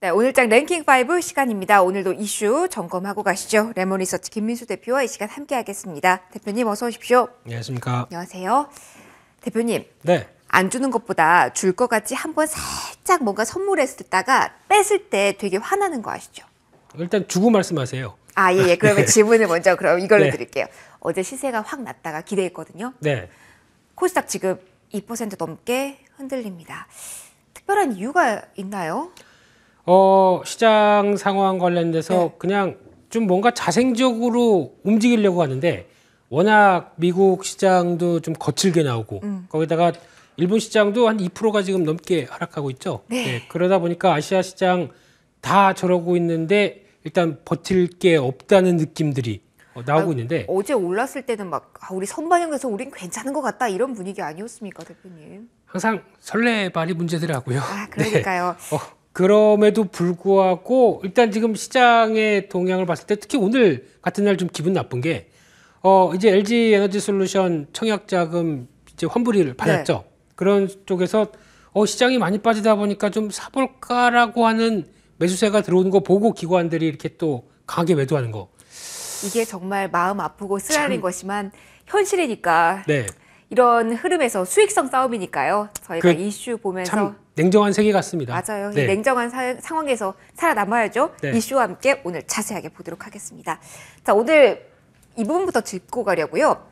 네, 오늘장 랭킹 5 시간입니다. 오늘도 이슈 점검하고 가시죠. 레몬리서치 김민수 대표와 이 시간 함께하겠습니다. 대표님 어서 오십시오. 안녕하십니까. 안녕하세요. 대표님. 네. 안 주는 것보다 줄 것 같이 한번 살짝 뭔가 선물했을다가 뺐을 때 되게 화나는 거 아시죠? 일단 주고 말씀하세요. 아, 예, 예. 그러면 네. 질문을 먼저 그럼 이걸로 네. 드릴게요. 어제 시세가 확 났다가 기대했거든요. 네. 코스닥 지금 2% 넘게 흔들립니다. 특별한 이유가 있나요? 어, 시장 상황 관련돼서 네. 그냥 좀 뭔가 자생적으로 움직이려고 하는데 워낙 미국 시장도 좀 거칠게 나오고 음. 거기다가 일본 시장도 한 2%가 지금 넘게 하락하고 있죠. 네. 네, 그러다 보니까 아시아 시장 다 저러고 있는데 일단 버틸 게 없다는 느낌들이 어, 나오고 아, 있는데 어제 올랐을 때는 막 아, 우리 선반영에서 우린 괜찮은 것 같다 이런 분위기 아니었습니까 대표님? 항상 설레발이 문제더라고요. 아 네. 그러니까요. 네. 어. 그럼에도 불구하고 일단 지금 시장의 동향을 봤을 때 특히 오늘 같은 날 좀 기분 나쁜 게 어, 이제 LG 에너지 솔루션 청약 자금 이제 환불을 네. 받았죠. 네. 그런 쪽에서 어, 시장이 많이 빠지다 보니까 좀 사볼까라고 하는 매수세가 들어오는 거 보고 기관들이 이렇게 또 강하게 매도하는 거. 이게 정말 마음 아프고 쓰라린 것이만 지 현실이니까 네. 이런 흐름에서 수익성 싸움이니까요. 저희가 그 이슈 보면서 냉정한 세계 같습니다. 맞아요. 네. 냉정한 사, 상황에서 살아남아야죠. 네. 이슈와 함께 오늘 자세하게 보도록 하겠습니다. 자, 오늘 이 부분부터 짚고 가려고요.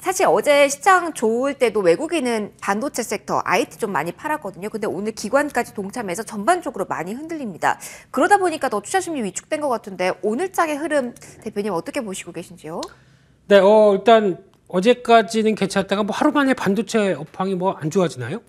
사실 어제 시장 좋을 때도 외국인은 반도체 섹터, IT 좀 많이 팔았거든요. 근데 오늘 기관까지 동참해서 전반적으로 많이 흔들립니다. 그러다 보니까 더 투자 심리 위축된 것 같은데 오늘 장의 흐름 대표님 어떻게 보시고 계신지요? 네, 어, 일단 어제까지는 괜찮다가 뭐 하루 만에 반도체 업황이 뭐 안 좋아지나요?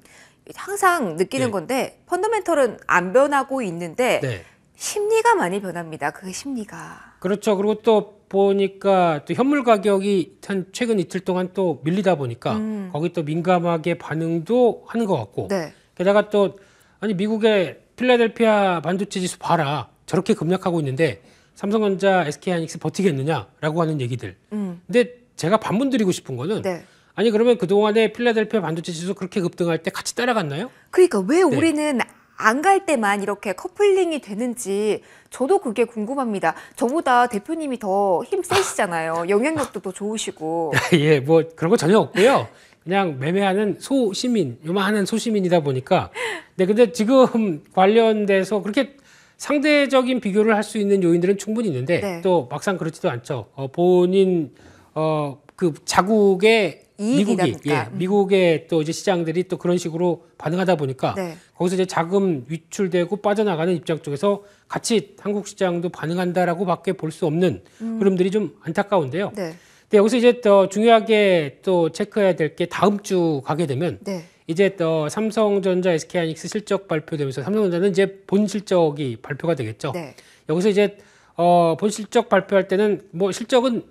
항상 느끼는 네. 건데 펀더멘털은 안 변하고 있는데 네. 심리가 많이 변합니다. 그 심리가. 그렇죠. 그리고 또 보니까 또 현물 가격이 한 최근 이틀 동안 또 밀리다 보니까 음. 거기 또 민감하게 반응도 하는 것 같고 네. 게다가 또 아니 미국의 필라델피아 반도체 지수 봐라 저렇게 급락하고 있는데 삼성전자, SK하이닉스 버티겠느냐라고 하는 얘기들. 음. 근데 제가 반문드리고 싶은 거는 네. 아니 그러면 그동안에 필라델피아 반도체 지수 그렇게 급등할 때 같이 따라갔나요? 그러니까 왜 우리는 네. 안갈 때만 이렇게 커플링이 되는지 저도 그게 궁금합니다. 저보다 대표님이 더 힘 세시잖아요. 아. 영향력도 더 좋으시고. 예, 뭐 그런 거 전혀 없고요. 그냥 매매하는 소시민, 요만한 소시민이다 보니까. 네, 근데 지금 관련돼서 그렇게 상대적인 비교를 할 수 있는 요인들은 충분히 있는데 네. 또 막상 그렇지도 않죠. 어, 본인 어, 그 자국의 이익이다 미국이 예, 미국의 또 이제 시장들이 또 그런 식으로 반응하다 보니까 네. 거기서 이제 자금 유출되고 빠져나가는 입장 쪽에서 같이 한국 시장도 반응한다라고밖에 볼 수 없는 음. 흐름들이 좀 안타까운데요. 네. 근데 여기서 이제 또 중요하게 또 체크해야 될 게 다음 주 가게 되면 네. 이제 또 삼성전자, SK하이닉스 실적 발표되면서 삼성전자는 이제 본 실적이 발표가 되겠죠. 네. 여기서 이제 어, 본 실적 발표할 때는 뭐 실적은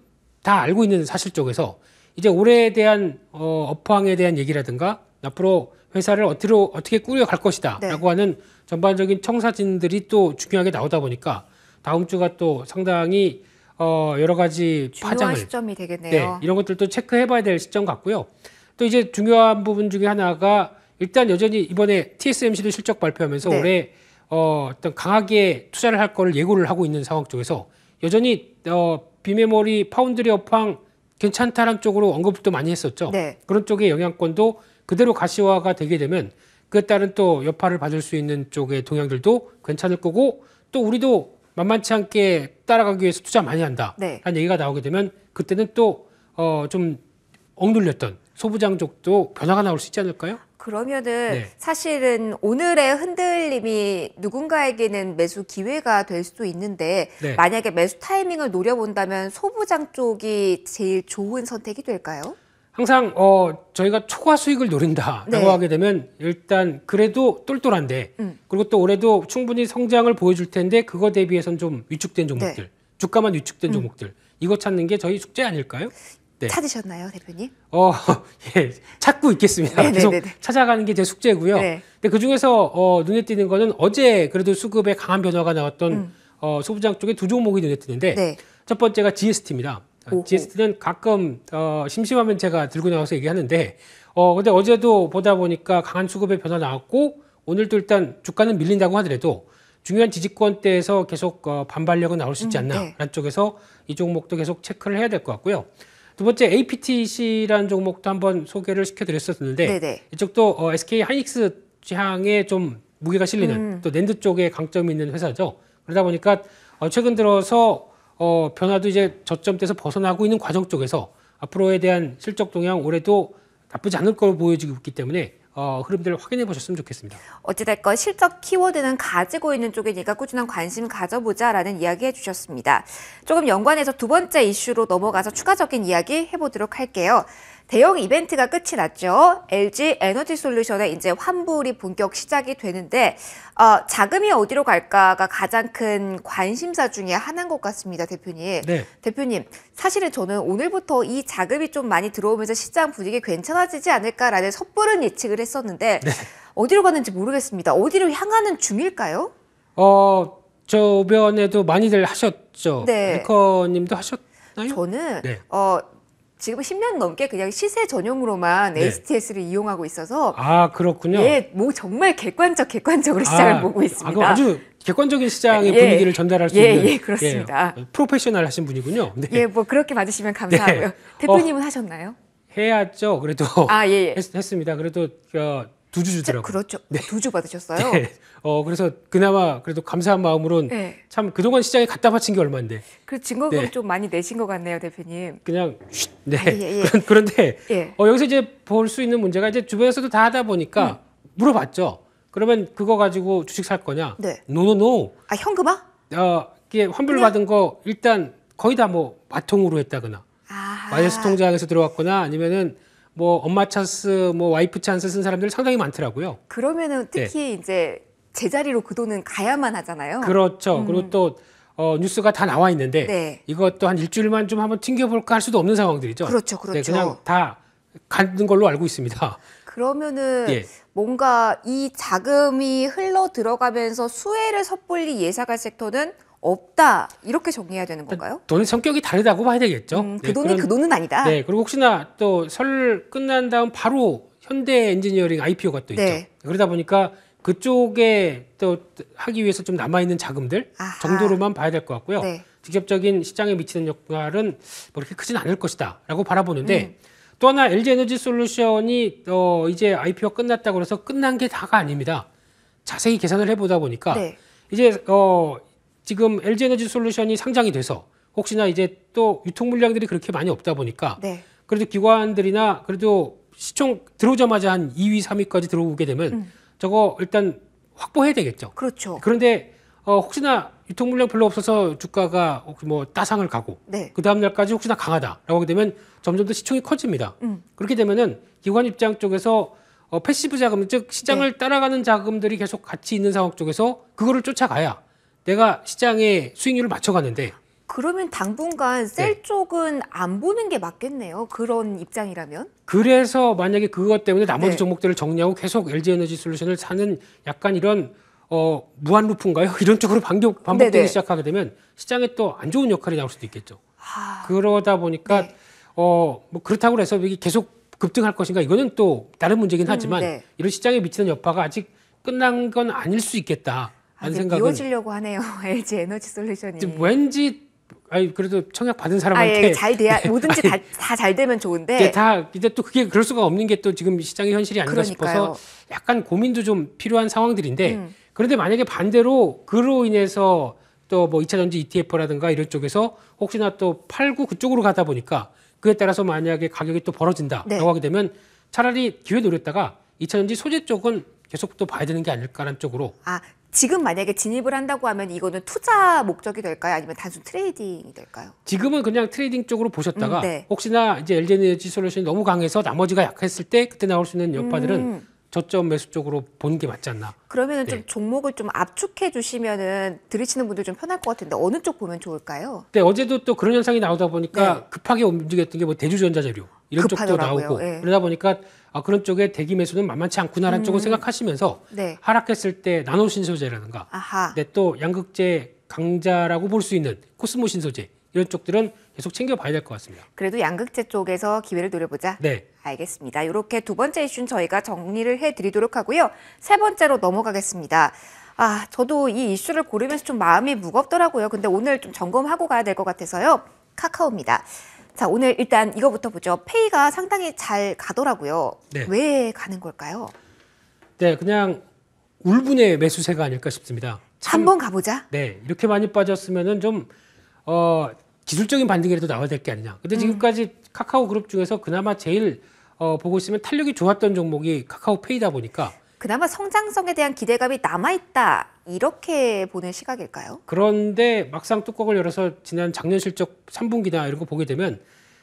다 알고 있는 사실 쪽에서 이제 올해에 대한 어, 업황에 대한 얘기라든가 앞으로 회사를 어떻게 어떻게 꾸려갈 것이다라고 네. 하는 전반적인 청사진들이 또 중요하게 나오다 보니까 다음 주가 또 상당히 어, 여러 가지 파장을 시점이 되겠네요. 네, 이런 것들도 체크해봐야 될 시점 같고요. 또 이제 중요한 부분 중에 하나가 일단 여전히 이번에 TSMC도 실적 발표하면서 네. 올해 어, 어떤 강하게 투자를 할 거를 예고를 하고 있는 상황 쪽에서 여전히 어, 비메모리 파운드리 업황 괜찮다란 쪽으로 언급도 많이 했었죠. 네. 그런 쪽의 영향권도 그대로 가시화가 되게 되면 그에 따른 또 여파를 받을 수 있는 쪽의 동향들도 괜찮을 거고 또 우리도 만만치 않게 따라가기 위해서 투자 많이 한다. 네. 라는 얘기가 나오게 되면 그때는 또 어, 좀 억눌렸던 소부장족도 변화가 나올 수 있지 않을까요? 그러면은 네. 사실은 오늘의 흔들림이 누군가에게는 매수 기회가 될 수도 있는데 네. 만약에 매수 타이밍을 노려본다면 소부장 쪽이 제일 좋은 선택이 될까요? 항상 어 저희가 초과 수익을 노린다라고 네. 하게 되면 일단 그래도 똘똘한데 음. 그리고 또 올해도 충분히 성장을 보여줄 텐데 그거 대비해서는좀 위축된 종목들 네. 주가만 위축된 음. 종목들 이거 찾는 게 저희 숙제 아닐까요? 네. 찾으셨나요, 대표님? 어, 예, 찾고 있겠습니다. 네네네네. 네, 계속 네, 네. 찾아가는 게 제 숙제고요. 네. 근데 그 중에서 어, 눈에 띄는 거는 어제 그래도 수급에 강한 변화가 나왔던 음. 어, 소부장 쪽에 두 종목이 눈에 띄는데 네. 첫 번째가 GST입니다. 오호. GST는 가끔 어, 심심하면 제가 들고 나와서 얘기하는데 어, 근데 어제도 보다 보니까 강한 수급의 변화 나왔고 오늘도 일단 주가는 밀린다고 하더라도 중요한 지지권대에서 계속 어, 반발력은 나올 수 있지 않나라는 음, 네. 쪽에서 이 종목도 계속 체크를 해야 될 것 같고요. 두 번째 APTC라는 종목도 한번 소개를 시켜드렸었는데 네네. 네. 이쪽도 어, SK 하이닉스 향에 좀 무게가 실리는 음. 또 랜드 쪽에 강점이 있는 회사죠. 그러다 보니까 어, 최근 들어서 어, 변화도 이제 저점대에서 벗어나고 있는 과정 쪽에서 앞으로에 대한 실적 동향 올해도 나쁘지 않을 걸로 보여지고 있기 때문에 어, 흐름들을 확인해 보셨으면 좋겠습니다. 어찌됐건 실적 키워드는 가지고 있는 쪽이니까 꾸준한 관심 가져보자라는 이야기 해주셨습니다. 조금 연관해서 두 번째 이슈로 넘어가서 추가적인 이야기 해보도록 할게요. 대형 이벤트가 끝이 났죠. LG 에너지 솔루션의 이제 환불이 본격 시작이 되는데 어, 자금이 어디로 갈까가 가장 큰 관심사 중에 하나인 것 같습니다, 대표님. 네. 대표님, 사실은 저는 오늘부터 이 자금이 좀 많이 들어오면서 시장 분위기 괜찮아지지 않을까라는 섣부른 예측을 했었는데 네. 어디로 가는지 모르겠습니다. 어디로 향하는 중일까요? 어, 저변에도 많이들 하셨죠. 네. 커님도하셨 저는 네. 어. 지금 10년 넘게 그냥 시세 전용으로만 네. HTS를 이용하고 있어서 아 그렇군요. 예, 뭐 정말 객관적 객관적으로 아, 시장을 보고 있습니다. 아, 주 객관적인 시장의 예, 분위기를 전달할 수 예, 있는 예, 예 그렇습니다. 예, 프로페셔널 하신 분이군요. 네. 예, 뭐 그렇게 받으시면 네. 감사하고요. 네. 대표님은 어, 하셨나요? 해야죠. 그래도 아, 예, 예. 했, 습니다 그래도 어, 두주 주더라고요. 그렇죠. 네. 두 주 받으셨어요? 네. 어, 그래서 그나마 그래도 감사한 마음으론 네. 참 그동안 시장에 갖다 바친 게 얼마인데. 그 증거금 네. 좀 많이 내신 것 같네요, 대표님. 그냥 쉿. 네. 아, 예, 예. 그런, 데 예. 어, 여기서 이제 볼 수 있는 문제가 이제 주변에서도 다 하다 보니까 음. 물어봤죠. 그러면 그거 가지고 주식 살 거냐? 네. 노노노. 아, 현금아? 어, 이게 환불 그냥... 받은 거 일단 거의 다뭐 마통으로 했다거나. 아. 마이너스 통장에서 들어왔거나 아니면은 뭐 엄마 찬스, 뭐 와이프 찬스 쓴 사람들 상당히 많더라고요. 그러면은 네. 특히 네. 이제 제자리로 그 돈은 가야만 하잖아요. 그렇죠. 음. 그리고 또 어, 뉴스가 다 나와 있는데 네. 이것도 한 일주일만 좀 한번 튕겨볼까 할 수도 없는 상황들이죠. 그렇죠, 네, 그렇죠. 네, 그냥 다 가는 걸로 알고 있습니다. 그러면은 예. 뭔가 이 자금이 흘러 들어가면서 수혜를 섣불리 예상할 섹터는 없다 이렇게 정리해야 되는 그러니까 건가요? 돈의 성격이 다르다고 봐야 되겠죠. 음, 그 네, 돈이 그런, 그 돈은 아니다. 네, 그리고 혹시나 또 설 끝난 다음 바로 현대 엔지니어링 IPO가 또 네. 있죠. 그러다 보니까 그쪽에 또 하기 위해서 좀 남아 있는 자금들 아하. 정도로만 봐야 될 것 같고요. 네. 직접적인 시장에 미치는 역할은 뭐 그렇게 크진 않을 것이다라고 바라보는데 음. 또 하나 LG 에너지 솔루션이 어 이제 IPO 끝났다고 해서 끝난 게 다가 아닙니다. 자세히 계산을 해보다 보니까 네. 이제 어 지금 LG 에너지 솔루션이 상장이 돼서 혹시나 이제 또 유통 물량들이 그렇게 많이 없다 보니까 네. 그래도 기관들이나 그래도 시총 들어오자마자 한 2위, 3위까지 들어오게 되면 음. 저거 일단 확보해야 되겠죠. 그렇죠. 그런데 어, 혹시나 유통 물량 별로 없어서 주가가 뭐 따상을 가고 네. 그 다음 날까지 혹시나 강하다라고 하게 되면 점점 더 시총이 커집니다. 음. 그렇게 되면은 기관 입장 쪽에서 어, 패시브 자금 즉 시장을 네. 따라가는 자금들이 계속 같이 있는 상황 쪽에서 그거를 쫓아가야 내가 시장에 수익률을 맞춰가는데 그러면 당분간 네. 셀 네. 쪽은 안 보는 게 맞겠네요. 그런 입장이라면. 그래서 만약에 그것 때문에 나머지 네. 종목들을 정리하고 계속 LG 에너지 솔루션을 사는 약간 이런 어, 무한 루프인가요? 이런 쪽으로 반격, 반복되기 네네. 시작하게 되면 시장에 또 안 좋은 역할이 나올 수도 있겠죠. 하... 아. 그러다 보니까 네. 어, 뭐 그렇다고 해서 이게 계속 급등할 것인가 이거는 또 다른 문제긴 음, 하지만 음, 이런 시장에 미치는 여파가 아직 끝난 건 아닐 수 있겠다. 안 아, 생각을 이어지려고 하네요. LG 에너지 솔루션이. 왠지 아니 그래도 청약 받은 사람한테 아, 예, 잘 돼야 네, 뭐든지 다 잘 되면 좋은데 이제 다 이제 또 그게 그럴 수가 없는 게 또 지금 시장의 현실이 아닌가 그러니까요. 싶어서 약간 고민도 좀 필요한 상황들인데 음. 그런데 만약에 반대로 그로 인해서 또 뭐 이차 전지 ETF라든가 이런 쪽에서 혹시나 또 팔고 그쪽으로 가다 보니까 그에 따라서 만약에 가격이 또 벌어진다라고 네. 하게 되면 차라리 기회 노렸다가 이차 전지 소재 쪽은 계속 또 봐야 되는 게 아닐까라는 쪽으로. 아, 지금 만약에 진입을 한다고 하면 이거는 투자 목적이 될까요? 아니면 단순 트레이딩이 될까요? 지금은 그냥 트레이딩 쪽으로 보셨다가 음, 네. 혹시나 이제 LG에너지 솔루션이 너무 강해서 나머지가 약했을 때 그때 나올 수 있는 여파들은 음. 저점 매수 쪽으로 보는 게 맞지 않나. 그러면 네. 좀 종목을 좀 압축해 주시면은 들으시는 분들 좀 편할 것 같은데 어느 쪽 보면 좋을까요? 네, 어제도 또 그런 현상이 나오다 보니까 네. 급하게 움직였던 게 뭐 대주전자재료. 이런 급하더라고요. 쪽도 나오고 네. 그러다 보니까 아, 그런 쪽에 대기 매수는 만만치 않구나라는 음. 쪽을 생각하시면서 네. 하락했을 때 나노 신소재라든가 아 네, 또 양극재 강자라고 볼 수 있는 코스모 신소재 이런 쪽들은 계속 챙겨봐야 될 것 같습니다. 그래도 양극재 쪽에서 기회를 노려보자. 네. 알겠습니다. 이렇게 두 번째 이슈는 저희가 정리를 해드리도록 하고요. 세 번째로 넘어가겠습니다. 아, 저도 이 이슈를 고르면서 좀 마음이 무겁더라고요. 근데 오늘 좀 점검하고 가야 될 것 같아서요. 카카오입니다. 자, 오늘 일단 이거부터 보죠. 페이가 상당히 잘 가더라고요. 네. 왜 가는 걸까요? 네, 그냥 울분의 매수세가 아닐까 싶습니다. 한번 가보자. 네, 이렇게 많이 빠졌으면은 좀 어, 기술적인 반등이라도 나와야 될 게 아니냐. 근데 음. 지금까지 음. 카카오 그룹 중에서 그나마 제일 어, 보고 있으면 탄력이 좋았던 종목이 카카오페이다 보니까 그나마 성장성에 대한 기대감이 남아있다 이렇게 보는 시각일까요? 그런데 막상 뚜껑을 열어서 지난 작년 실적 3분기나 이런 거 보게 되면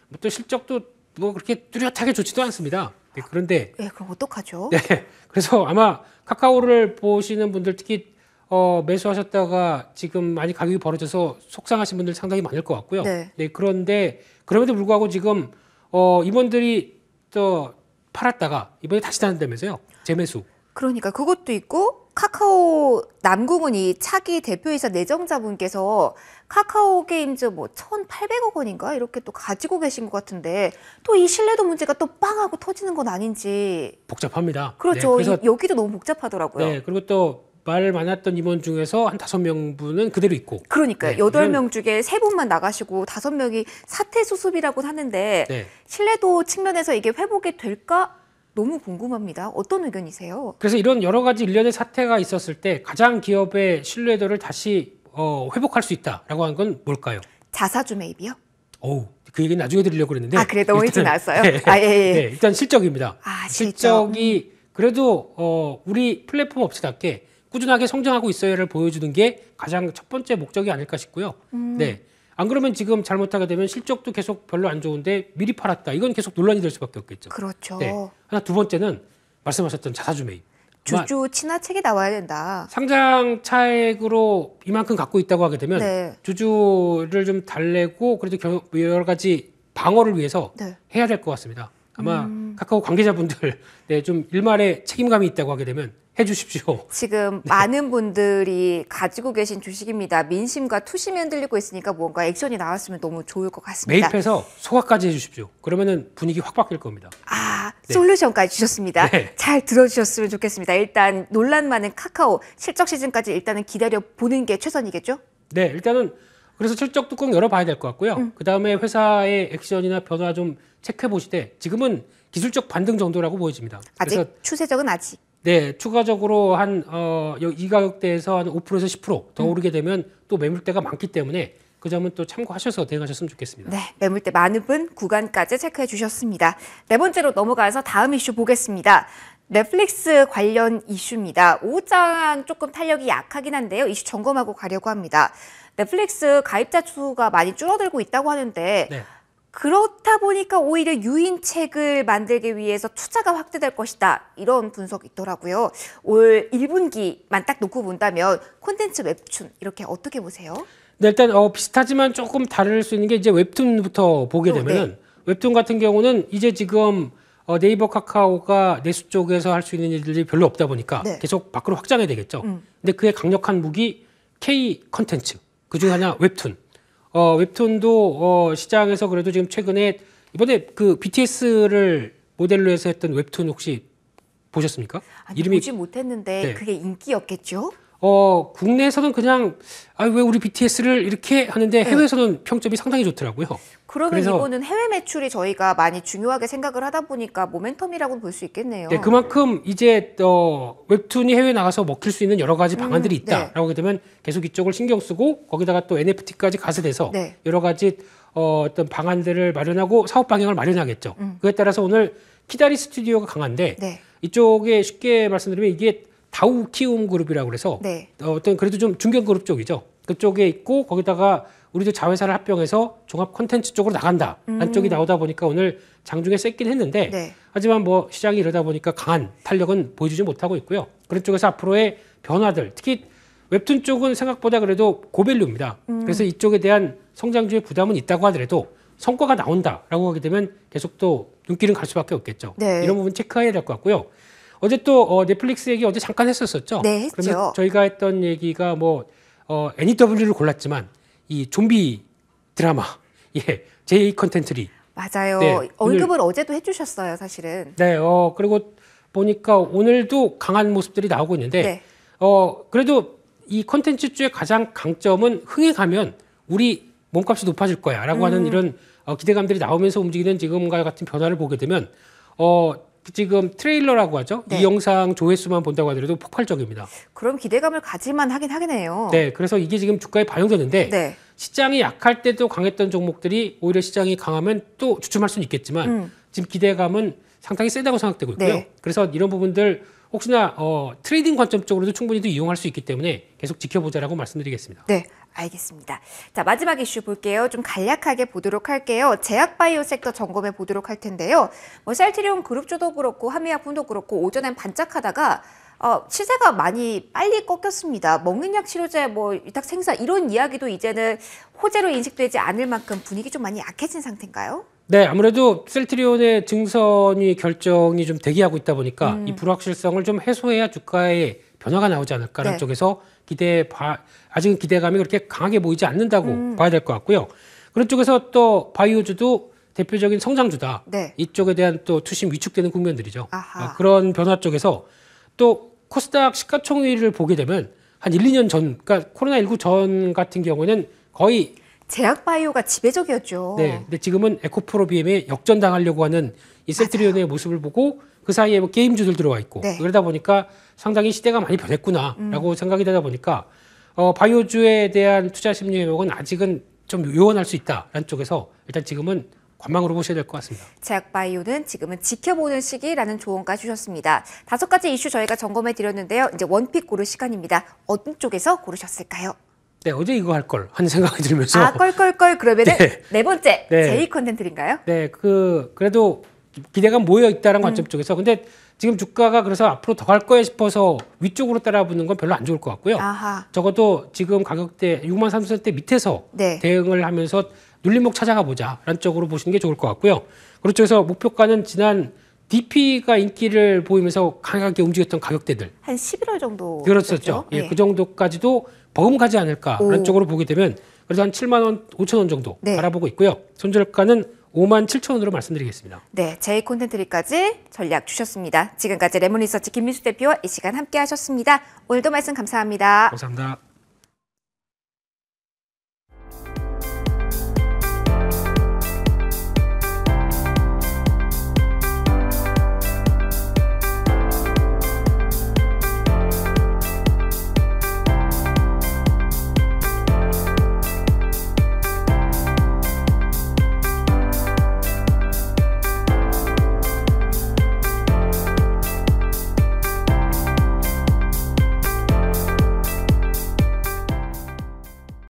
뭐 또 실적도 뭐 그렇게 뚜렷하게 좋지도 않습니다. 네, 그런데 예, 네, 그럼 어떡하죠? 네, 그래서 아마 카카오를 보시는 분들 특히 어, 매수하셨다가 지금 많이 가격이 벌어져서 속상하신 분들 상당히 많을 것 같고요. 네, 네 그런데 그럼에도 불구하고 지금 어, 임원들이 또 팔았다가 이번에 다시 다닌다면서요? 재매수. 그러니까 그것도 있고 카카오 남궁은 이 차기 대표이사 내정자분께서 카카오 게임즈 뭐 1,800억 원인가 이렇게 또 가지고 계신 것 같은데 또 이 신뢰도 문제가 또 빵하고 터지는 건 아닌지 복잡합니다. 네, 그렇죠. 네, 그래서 여기도 너무 복잡하더라고요. 네, 그리고 또 말 많았던 임원 중에서 한 다섯 명 분은 그대로 있고. 그러니까 여덟 네, 명 중에 세 분만 나가시고 다섯 명이 사퇴 수습이라고 하는데 네. 신뢰도 측면에서 이게 회복이 될까? 너무 궁금합니다. 어떤 의견이세요? 그래서 이런 여러 가지 일련의 사태가 있었을 때 가장 기업의 신뢰도를 다시 어, 회복할 수 있다라고 하는 건 뭘까요? 자사주 매입이요? 어우, 그 얘기는 나중에 드리려고 그랬는데. 아, 그래, 너무 일찍 나왔어요? 네, 아, 예, 예. 네, 일단 실적입니다. 아, 실적. 실적이 음. 그래도 어, 우리 플랫폼 업체답게 꾸준하게 성장하고 있어요를 보여주는 게 가장 첫 번째 목적이 아닐까 싶고요. 음. 네. 안 그러면 지금 잘못하게 되면 실적도 계속 별로 안 좋은데 미리 팔았다. 이건 계속 논란이 될 수밖에 없겠죠. 그렇죠. 네. 하나 두 번째는 말씀하셨던 자사주 매입. 주주 친화책이 나와야 된다. 상장 차액으로 이만큼 갖고 있다고 하게 되면 네. 주주를 좀 달래고 그래도 뭐 여러 가지 방어를 위해서 네. 해야 될 것 같습니다. 아마 음. 카카오 관계자분들 네, 좀 일말의 책임감이 있다고 하게 되면 해주십시오. 지금 네. 많은 분들이 가지고 계신 주식입니다. 민심과 투심이 흔들리고 있으니까 뭔가 액션이 나왔으면 너무 좋을 것 같습니다. 매입해서 소각까지 해주십시오. 그러면 분위기 확 바뀔 겁니다. 아 네. 솔루션까지 주셨습니다. 네. 잘 들어주셨으면 좋겠습니다. 일단 논란 많은 카카오 실적 시즌까지 일단은 기다려 보는 게 최선이겠죠? 네, 일단은 그래서 실적도 꼭 열어봐야 될 것 같고요. 음. 그 다음에 회사의 액션이나 변화 좀 체크해 보시되 지금은 기술적 반등 정도라고 보여집니다. 아직 추세적은 아직. 네, 추가적으로 한, 어, 이 가격대에서 한 5%에서 10%더 음. 오르게 되면 또 매물대가 많기 때문에 그 점은 또 참고하셔서 대응하셨으면 좋겠습니다. 네, 매물대 많은 분 구간까지 체크해 주셨습니다. 네 번째로 넘어가서 다음 이슈 보겠습니다. 넷플릭스 관련 이슈입니다. 오후장 조금 탄력이 약하긴 한데요. 이슈 점검하고 가려고 합니다. 넷플릭스 가입자 수가 많이 줄어들고 있다고 하는데 네. 그렇다 보니까 오히려 유인책을 만들기 위해서 투자가 확대될 것이다. 이런 분석이 있더라고요. 올 1분기만 딱 놓고 본다면 콘텐츠 웹툰 이렇게 어떻게 보세요? 네, 일단 어, 비슷하지만 조금 다를 수 있는 게 이제 웹툰부터 보게 어, 네. 되면은 네. 웹툰 같은 경우는 이제 지금 어, 네이버 카카오가 내수 쪽에서 할 수 있는 일들이 별로 없다 보니까 네. 계속 밖으로 확장해야 되겠죠. 음. 근데 그의 강력한 무기 K 컨텐츠. 그중 하나 웹툰. 어, 웹툰도 어, 시장에서 그래도 지금 최근에 이번에 그 BTS를 모델로 해서 했던 웹툰 혹시 보셨습니까? 아니, 이름이 보지 못했는데 네. 그게 인기였겠죠? 어, 국내에서는 그냥 아 왜 우리 BTS를 이렇게 하는데 네. 해외에서는 네. 평점이 상당히 좋더라고요. 그러면 이거는 해외 매출이 저희가 많이 중요하게 생각을 하다 보니까 모멘텀이라고 볼 수 있겠네요. 네, 그만큼 이제 어, 웹툰이 해외 나가서 먹힐 수 있는 여러 가지 음, 방안들이 음, 있다라고 하게 되면 계속 이쪽을 신경 쓰고 거기다가 또 NFT까지 가세돼서 네. 여러 가지 어, 어떤 방안들을 마련하고 사업 방향을 마련하겠죠. 음. 그에 따라서 오늘 키다리 스튜디오가 강한데 네. 이쪽에 쉽게 말씀드리면 이게 다우키움 그룹이라고 그래서 네. 어떤 그래도 좀 중견 그룹 쪽이죠. 그쪽에 있고 거기다가 우리도 자회사를 합병해서 종합 콘텐츠 쪽으로 나간다. 한쪽이 음. 나오다 보니까 오늘 장중에 셌긴 했는데 네. 하지만 뭐 시장이 이러다 보니까 강한 탄력은 보여주지 못하고 있고요. 그런 쪽에서 앞으로의 변화들 특히 웹툰 쪽은 생각보다 그래도 고밸류입니다. 음. 그래서 이쪽에 대한 성장주의 부담은 있다고 하더라도 성과가 나온다라고 하게 되면 계속 또 눈길은 갈 수밖에 없겠죠. 네. 이런 부분 체크해야 될 것 같고요. 어제 또 어, 넷플릭스 얘기 어제 잠깐 했었었죠. 네, 했죠. 그러면 저희가 했던 얘기가 뭐 어, NEW를 골랐지만 이 좀비 드라마, 예, 제2 컨텐츠리. 맞아요. 네, 언급을 오늘, 어제도 해주셨어요, 사실은. 네, 어, 그리고 보니까 오늘도 강한 모습들이 나오고 있는데, 네. 어, 그래도 이 컨텐츠주의 가장 강점은 흥에 가면 우리 몸값이 높아질 거야 라고 음. 하는 이런 어, 기대감들이 나오면서 움직이는 지금과 같은 변화를 보게 되면, 어, 지금 트레일러라고 하죠. 네. 이 영상 조회수만 본다고 하더라도 폭발적입니다. 그럼 기대감을 가질만 하긴 하겠네요. 네, 그래서 이게 지금 주가에 반영되는데 네. 시장이 약할 때도 강했던 종목들이 오히려 시장이 강하면 또 주춤할 수는 있겠지만 음. 지금 기대감은 상당히 세다고 생각되고 있고요. 네. 그래서 이런 부분들 혹시나 어, 트레이딩 관점 적으로도 충분히 이용할 수 있기 때문에 계속 지켜보자라고 말씀드리겠습니다. 네. 알겠습니다. 자, 마지막 이슈 볼게요. 좀 간략하게 보도록 할게요. 제약바이오 섹터 점검해 보도록 할 텐데요. 뭐 셀트리온 그룹주도 그렇고 한미약품도 그렇고 오전엔 반짝하다가 어, 시세가 많이 빨리 꺾였습니다. 먹는약 치료제, 뭐 위탁 생산 이런 이야기도 이제는 호재로 인식되지 않을 만큼 분위기 좀 많이 약해진 상태인가요? 네, 아무래도 셀트리온의 증선이 결정이 좀 대기하고 있다 보니까 음. 이 불확실성을 좀 해소해야 주가에 변화가 나오지 않을까라는 네. 쪽에서 기대 봐 아직은 기대감이 그렇게 강하게 보이지 않는다고 음. 봐야 될 것 같고요. 그런 쪽에서 또 바이오주도 대표적인 성장주다. 네. 이쪽에 대한 또 투심 위축되는 국면들이죠. 아하. 아, 그런 변화 쪽에서 또 코스닥 시가총액을 보게 되면 한 1, 2년 전, 그러니까 코로나19 전 같은 경우는 거의 제약 바이오가 지배적이었죠. 네. 근데 지금은 에코프로비엠에 역전당하려고 하는 이 셀트리온의 모습을 보고 그 사이에 뭐 게임주들 들어와 있고 네. 그러다 보니까 상당히 시대가 많이 변했구나라고 음. 생각이 되다 보니까 어, 바이오주에 대한 투자 심리 회복은 아직은 좀 요원할 수 있다라는 쪽에서 일단 지금은 관망으로 보셔야 될 것 같습니다. 제약바이오는 지금은 지켜보는 시기라는 조언까지 주셨습니다. 다섯 가지 이슈 저희가 점검해 드렸는데요. 이제 원픽 고를 시간입니다. 어떤 쪽에서 고르셨을까요? 네, 어제 이거 할 걸 하는 생각이 들면서 아 껄껄껄 그러면은 네, 네 번째 네. 제2 컨텐츠인가요? 네, 그 그래도 기대가 모여 있다는 음. 관점 쪽에서 근데 지금 주가가 그래서 앞으로 더 갈 거야 싶어서 위쪽으로 따라붙는 건 별로 안 좋을 것 같고요. 아하. 적어도 지금 가격대 6만 3천 대 밑에서 네. 대응을 하면서 눌림목 찾아가 보자라는 쪽으로 보시는 게 좋을 것 같고요. 그렇죠. 그래서 목표가는 지난 DP가 인기를 보이면서 강하게 움직였던 가격대들 한 11월 정도 그렇었죠. 예, 네. 그 정도까지도 버금가지 않을까 그런 쪽으로 보게 되면 그래서 한 7만 원, 5천 원 정도 네. 바라보고 있고요. 손절가는 5만 7천 원으로 말씀드리겠습니다. 네, 제이 콘텐트리까지 전략 주셨습니다. 지금까지 레몬리서치 김민수 대표와 이 시간 함께하셨습니다. 오늘도 말씀 감사합니다. 감사합니다.